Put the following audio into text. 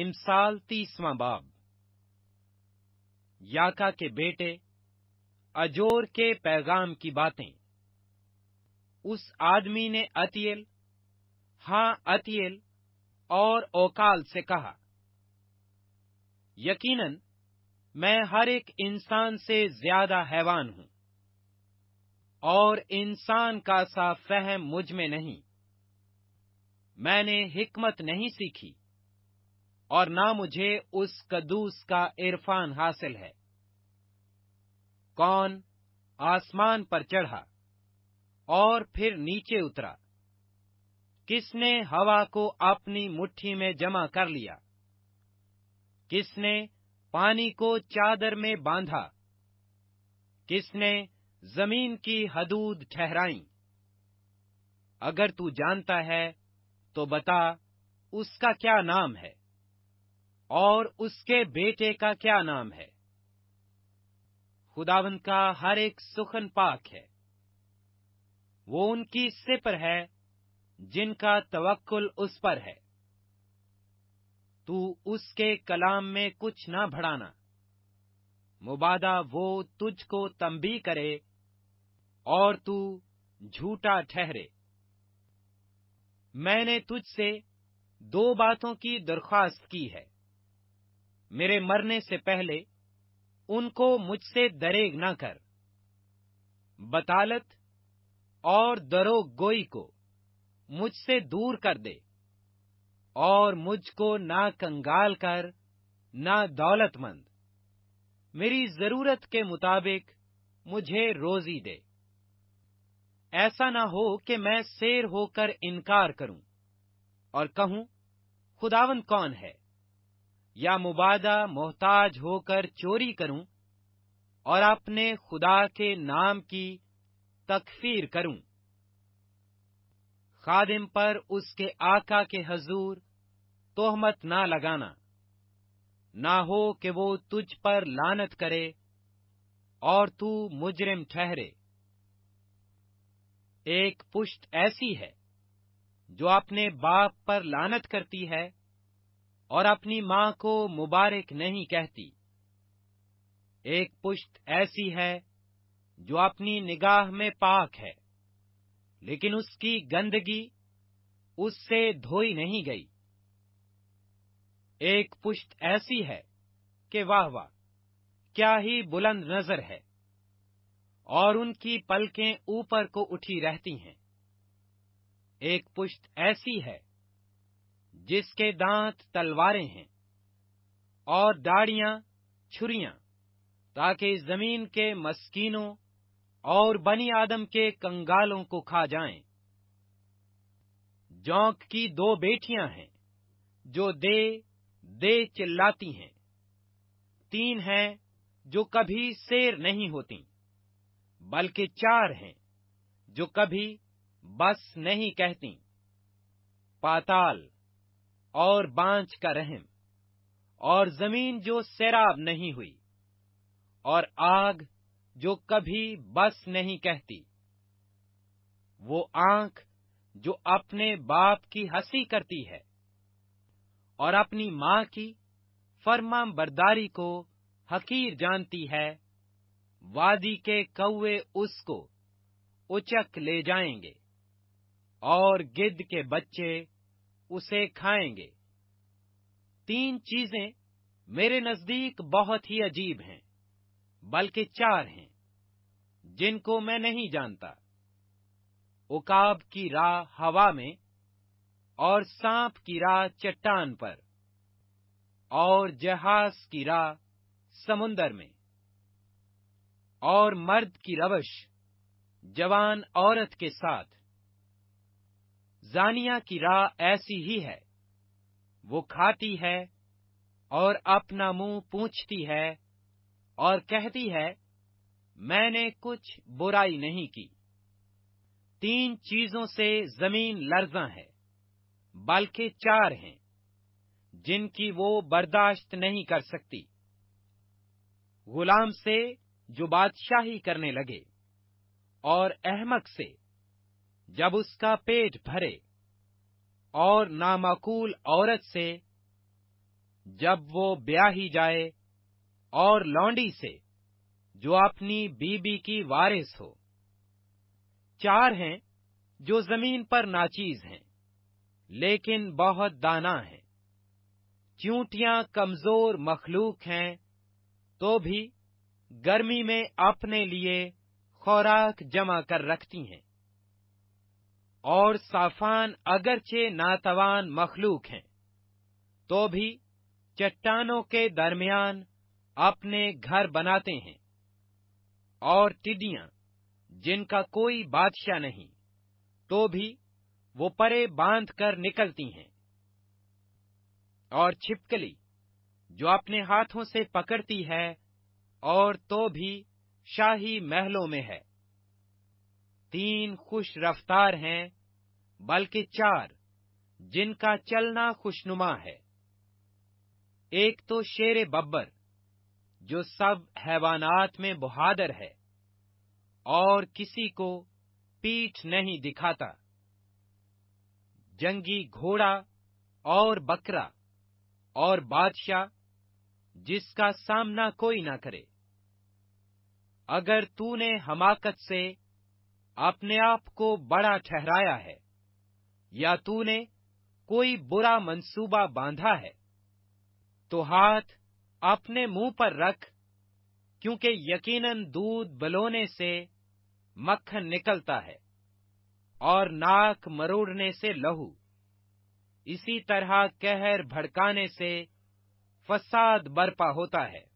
इमसाल तीसवा बाब याका के बेटे अजोर के पैगाम की बातें उस आदमी ने अतियल हां अतियल और ओकाल से कहा यकीनन मैं हर एक इंसान से ज्यादा हैवान हूं और इंसान का सा फहम मुझ में नहीं मैंने हिकमत नहीं सीखी और ना मुझे उस कदूस का इरफान हासिल है कौन आसमान पर चढ़ा और फिर नीचे उतरा किसने हवा को अपनी मुट्ठी में जमा कर लिया किसने पानी को चादर में बांधा किसने जमीन की हदूद ठहराई अगर तू जानता है तो बता उसका क्या नाम है और उसके बेटे का क्या नाम है खुदावन का हर एक सुखन पाक है वो उनकी सिपर है जिनका तवक्ल उस पर है तू उसके कलाम में कुछ ना भड़ाना मुबादा वो तुझको तंबी करे और तू झूठा ठहरे मैंने तुझसे दो बातों की दरख्वास्त की है मेरे मरने से पहले उनको मुझसे दरेग न कर बतालत और दरो गोई को मुझसे दूर कर दे और मुझको ना कंगाल कर ना दौलतमंद मेरी जरूरत के मुताबिक मुझे रोजी दे ऐसा ना हो कि मैं शेर होकर इनकार करूं और कहूं खुदावन कौन है या मुबादा मोहताज होकर चोरी करूं और अपने खुदा के नाम की तकफीर करूं खादिम पर उसके आका के हजूर तोहमत ना लगाना ना हो कि वो तुझ पर लानत करे और तू मुजरिम ठहरे एक पुश्त ऐसी है जो अपने बाप पर लानत करती है और अपनी मां को मुबारक नहीं कहती एक पुश्त ऐसी है जो अपनी निगाह में पाक है लेकिन उसकी गंदगी उससे धोई नहीं गई एक पुश्त ऐसी है कि वाह वाह क्या ही बुलंद नजर है और उनकी पलकें ऊपर को उठी रहती हैं एक पुश्त ऐसी है जिसके दांत तलवारें हैं और दाढ़ियां छुरियां ताकि जमीन के मस्कीनों और बनी आदम के कंगालों को खा जाएं। जौक की दो बेटियां हैं जो दे दे चिल्लाती हैं तीन हैं जो कभी शेर नहीं होती बल्कि चार हैं जो कभी बस नहीं कहती पाताल और बांझ का रहम और जमीन जो सैराब नहीं हुई और आग जो कभी बस नहीं कहती वो आंख जो अपने बाप की हंसी करती है और अपनी माँ की फरमाम बरदारी को हकीर जानती है वादी के कौए उसको उचक ले जाएंगे और गिद्ध के बच्चे उसे खाएंगे तीन चीजें मेरे नजदीक बहुत ही अजीब हैं बल्कि चार हैं जिनको मैं नहीं जानता उकाब की राह हवा में और सांप की राह चट्टान पर और जहाज की राह समुंदर में और मर्द की रवश जवान औरत के साथ जानिया की राह ऐसी ही है वो खाती है और अपना मुंह पूछती है और कहती है मैंने कुछ बुराई नहीं की तीन चीजों से जमीन लर्जा है बल्कि चार हैं जिनकी वो बर्दाश्त नहीं कर सकती गुलाम से जो बादशाही करने लगे और अहमक से जब उसका पेट भरे और नामाकूल औरत से जब वो ब्याही जाए और लौंडी से जो अपनी बीबी की वारिस हो चार हैं जो जमीन पर नाचीज हैं लेकिन बहुत दाना है चूंटियां कमजोर मखलूक हैं तो भी गर्मी में अपने लिए खुराक जमा कर रखती हैं और साफान अगरचे नातवान मखलूक हैं तो भी चट्टानों के दरमियान अपने घर बनाते हैं और टिडियां जिनका कोई बादशाह नहीं तो भी वो परे बांध कर निकलती हैं और छिपकली जो अपने हाथों से पकड़ती है और तो भी शाही महलों में है तीन खुश रफ्तार हैं बल्कि चार जिनका चलना खुशनुमा है एक तो शेर बब्बर जो सब हैवानात में बहादर है और किसी को पीठ नहीं दिखाता जंगी घोड़ा और बकरा और बादशाह जिसका सामना कोई ना करे अगर तूने हमाकत से अपने आप को बड़ा ठहराया है या तूने कोई बुरा मंसूबा बांधा है तो हाथ अपने मुंह पर रख क्योंकि यकीनन दूध बलोने से मक्खन निकलता है और नाक मरोड़ने से लहू इसी तरह कहर भड़काने से फसाद बर्पा होता है